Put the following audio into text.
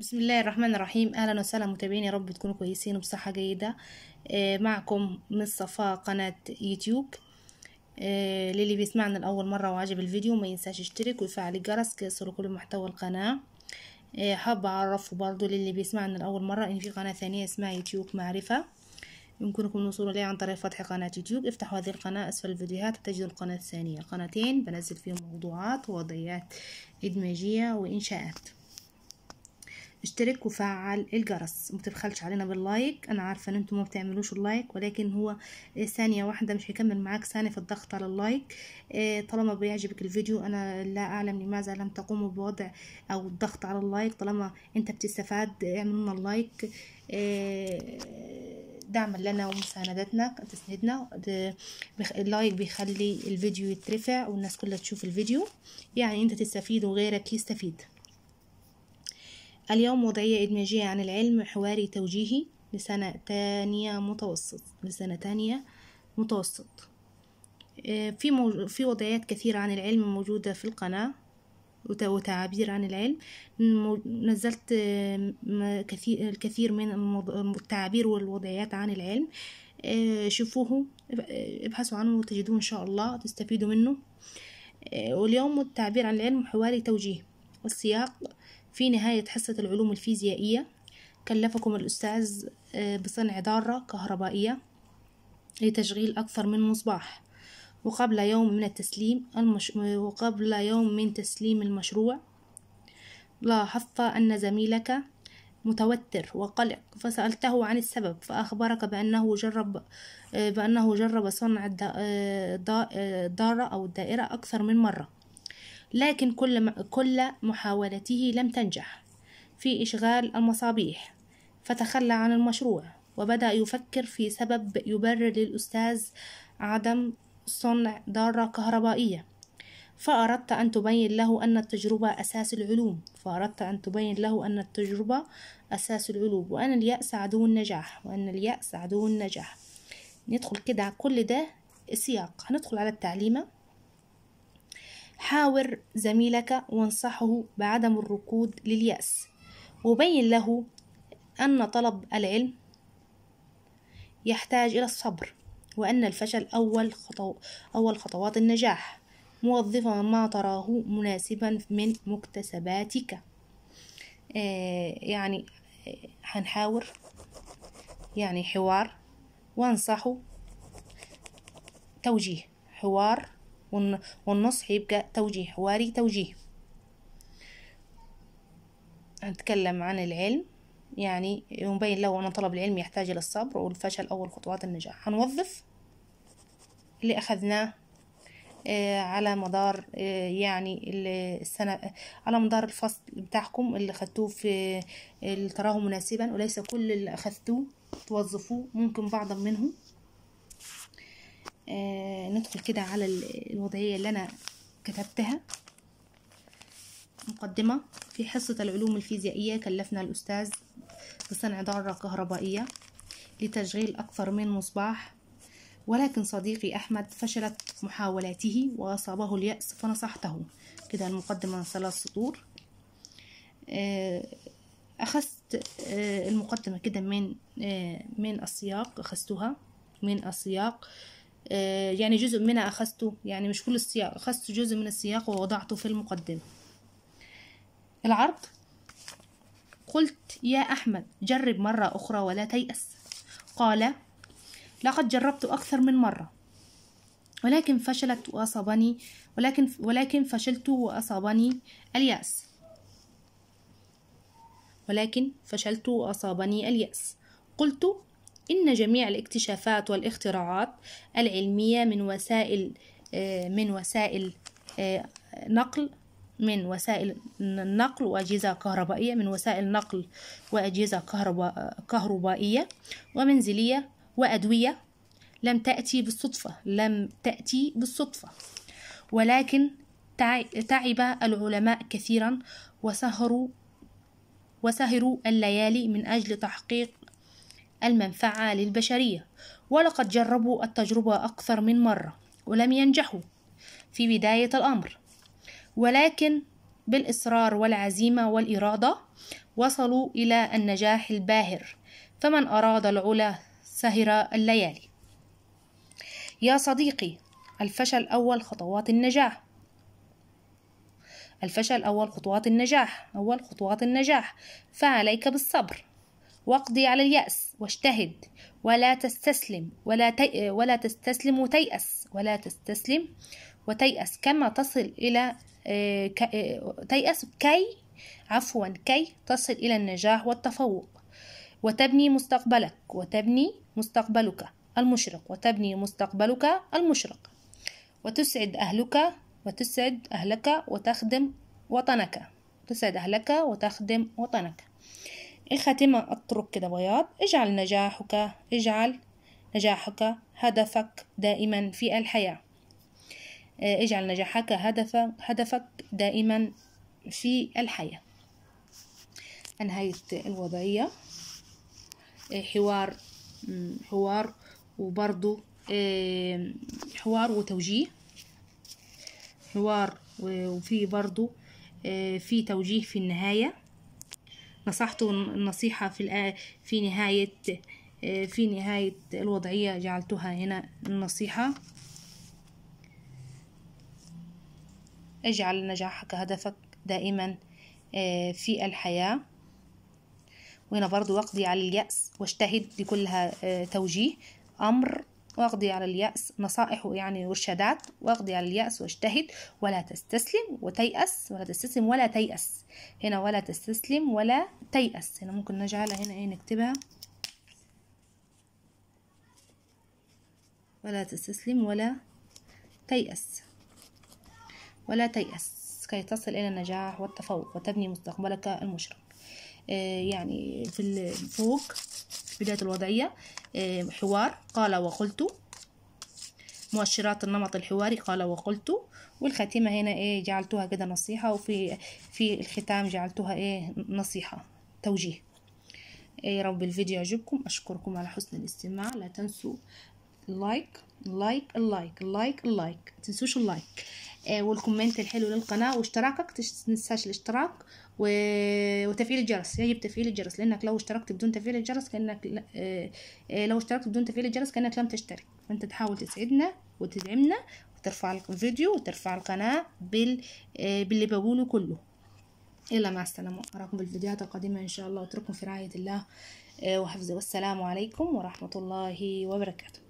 بسم الله الرحمن الرحيم اهلا وسهلا متابعيني يا رب تكونوا كويسين وبصحه جيده آه، معكم من صفاء قناه يوتيوب آه، للي بيسمعنا لاول مره وعجب الفيديو ما ينساش يشترك ويفعل الجرس كي يصلوا كل محتوى القناه آه، حابه اعرفه برضو للي بيسمعنا لاول مره ان في قناه ثانيه اسمها يوتيوب معرفه يمكنكم الوصول اليها عن طريق فتح قناة يوتيوب افتحوا هذه القناة أسفل الفيديوهات تجدوا القناة الثانية قناتين بنزل فيهم موضوعات ووضعيات إدماجية وإنشاءات اشترك وفعل الجرس متبخلش علينا باللايك انا عارفه ان انتم ما بتعملوش اللايك ولكن هو ثانيه واحده مش هيكمل معاك ثانيه في الضغط على اللايك إيه، طالما بيعجبك الفيديو انا لا اعلم لماذا لم تقوموا بوضع او الضغط على اللايك طالما انت بتستفاد اعمل لنا اللايك إيه، دعما لنا ومساندتنا تسندنا إيه، اللايك بيخلي الفيديو يترفع والناس كلها تشوف الفيديو يعني انت تستفيد وغيرك يستفيد اليوم وضعية إدماجية عن العلم حواري توجيهي لسنة تانية متوسط لسنة تانية متوسط آه، في في وضعيات كثيرة عن العلم موجودة في القناة وتعابير عن العلم نزلت آه، كثير الكثير من التعابير والوضعيات عن العلم آه، شوفوه ابحثوا عنه وتجدوه إن شاء الله تستفيدوا منه واليوم التعبير عن العلم حواري توجيه والسياق في نهاية حصة العلوم الفيزيائية كلفكم الأستاذ آه، بصنع ضارة كهربائية لتشغيل أكثر من مصباح وقبل يوم من التسليم المش... وقبل يوم من تسليم المشروع لاحظت أن زميلك متوتر وقلق فسألته عن السبب فأخبرك بأنه جرب آه، بأنه جرب صنع الدائرة آه، أو الدائرة أكثر من مرة لكن كل, كل محاولته لم تنجح في إشغال المصابيح فتخلى عن المشروع وبدأ يفكر في سبب يبرر للأستاذ عدم صنع ضارة كهربائية فأردت أن تبين له أن التجربة أساس العلوم فأردت أن تبين له أن التجربة أساس العلوم وأن اليأس عدو النجاح وأن اليأس عدو النجاح ندخل كده على كل ده سياق هندخل على التعليمة حاور زميلك وانصحه بعدم الركود لليأس وبين له أن طلب العلم يحتاج إلى الصبر وأن الفشل أول, خطو... أول خطوات النجاح موظفا ما تراه مناسبا من مكتسباتك آه، يعني آه، هنحاور يعني حوار وانصحه توجيه حوار والنصح يبقى توجيه واري توجيه هنتكلم عن العلم يعني مبين له أن طلب العلم يحتاج إلى الصبر والفشل أول خطوات النجاح هنوظف اللي أخذناه آه، على مدار آه، يعني السنة على مدار الفصل بتاعكم اللي خدتوه في آه، اللي تراه مناسبا وليس كل اللي أخذتوه توظفوه ممكن بعضا منهم آه، ندخل كده على الوضعية اللي أنا كتبتها مقدمة في حصة العلوم الفيزيائية كلفنا الأستاذ بصنع دارة كهربائية لتشغيل أكثر من مصباح ولكن صديقي أحمد فشلت محاولاته وأصابه اليأس فنصحته كده المقدمة ثلاث سطور آه، أخذت آه، المقدمة كده من من السياق أخذتها من السياق آه، يعني جزء منها أخذته يعني مش كل السياق أخذت جزء من السياق ووضعته في المقدمة العرض قلت يا أحمد جرب مرة أخرى ولا تيأس قال لقد جربت أكثر من مرة ولكن فشلت وأصابني ولكن ولكن فشلت وأصابني اليأس ولكن فشلت وأصابني اليأس قلت إن جميع الاكتشافات والاختراعات العلمية من وسائل آه، من وسائل آه، نقل من وسائل النقل وأجهزة كهربائية من وسائل نقل وأجهزة كهربائية ومنزلية وأدوية لم تأتي بالصدفة لم تأتي بالصدفة ولكن تعب العلماء كثيرا وسهروا وسهروا الليالي من أجل تحقيق المنفعة للبشرية ولقد جربوا التجربة أكثر من مرة ولم ينجحوا في بداية الأمر ولكن بالإصرار والعزيمة والإرادة وصلوا إلى النجاح الباهر فمن أراد العلا سهر الليالي يا صديقي الفشل أول خطوات النجاح الفشل أول خطوات النجاح أول خطوات النجاح فعليك بالصبر واقضي على اليأس واجتهد ولا تستسلم ولا تي... ولا تستسلم وتيأس ولا تستسلم وتيأس كما تصل إلى آه، آه، تيأس كي عفوا كي تصل إلى النجاح والتفوق وتبني مستقبلك وتبني مستقبلك المشرق وتبني مستقبلك المشرق وتسعد أهلك وتسعد أهلك وتخدم وطنك تسعد أهلك وتخدم وطنك الخاتمة اترك كده بياض اجعل نجاحك اجعل نجاحك هدفك دائما في الحياة آه، اجعل نجاحك هدف هدفك دائما في الحياة أنهيت الوضعية آه، حوار حوار وبرضو آه، حوار وتوجيه حوار وفي برضو في توجيه في النهاية نصحته النصيحة في في نهاية آه، في نهاية الوضعية جعلتها هنا النصيحة اجعل نجاحك هدفك دائما آه، في الحياة وهنا برضو وقضي على اليأس واجتهد لكلها آه، توجيه أمر واقضي على اليأس نصائح يعني وارشادات واقضي على اليأس واجتهد ولا تستسلم وتيأس ولا تستسلم ولا تيأس هنا ولا تستسلم ولا تيأس هنا ممكن نجعلها هنا ايه نكتبها ولا تستسلم ولا تيأس ولا تيأس كي تصل إلى النجاح والتفوق وتبني مستقبلك المشرق آه، يعني في الفوق بداية الوضعية آه، حوار قال وقلت مؤشرات النمط الحواري قال وقلت والخاتمة هنا ايه جعلتها كده نصيحة وفي في الختام جعلتها ايه نصيحة توجيه يا إيه، رب الفيديو يعجبكم أشكركم على حسن الاستماع لا تنسوا لايك لايك لايك لايك لايك تنسوش اللايك آه، والكومنت الحلو للقناه واشتراكك تنساش الاشتراك و... وتفعيل الجرس يجب تفعيل الجرس لانك لو اشتركت بدون تفعيل الجرس كانك آه، آه، لو اشتركت بدون تفعيل الجرس كانك لم تشترك فانت تحاول تسعدنا وتدعمنا وترفع الفيديو وترفع القناه بال... باللي بقوله كله الا مع السلامه اراكم بالفيديوهات القادمه ان شاء الله واترككم في رعايه الله وحفظه والسلام عليكم ورحمه الله وبركاته